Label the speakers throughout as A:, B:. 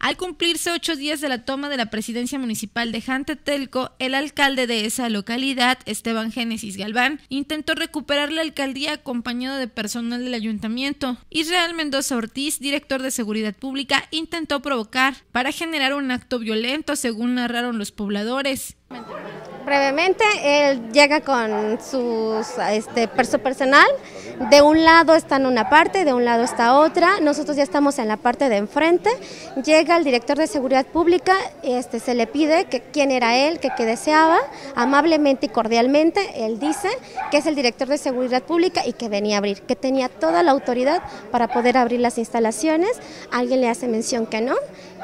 A: Al cumplirse ocho días de la toma de la presidencia municipal de Jantetelco, el alcalde de esa localidad, Esteban Génesis Galván, intentó recuperar la alcaldía acompañado de personal del ayuntamiento. Israel Mendoza Ortiz, director de Seguridad Pública, intentó provocar para generar un acto violento, según narraron los pobladores.
B: Brevemente, él llega con sus, este, su personal. De un lado está en una parte, de un lado está otra. Nosotros ya estamos en la parte de enfrente. Llega el director de seguridad pública, este, se le pide que quién era él, que qué deseaba, amablemente y cordialmente. Él dice que es el director de seguridad pública y que venía a abrir, que tenía toda la autoridad para poder abrir las instalaciones. Alguien le hace mención que no,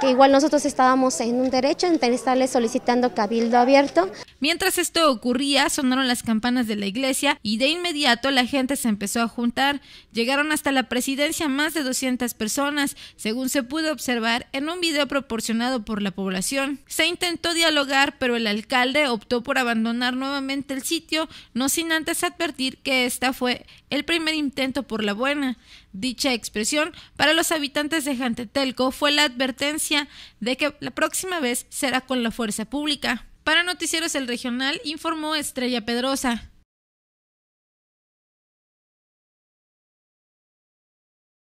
B: que igual nosotros estábamos en un derecho en estarle solicitando cabildo abierto. Mientras
A: esto ocurría, sonaron las campanas de la iglesia y de inmediato la gente se empezó a juntar. Llegaron hasta la presidencia más de 200 personas, según se pudo observar en un video proporcionado por la población. Se intentó dialogar, pero el alcalde optó por abandonar nuevamente el sitio, no sin antes advertir que esta fue el primer intento por la buena. Dicha expresión para los habitantes de Jantetelco fue la advertencia de que la próxima vez será con la fuerza pública. Para Noticieros El Regional
B: informó Estrella Pedrosa.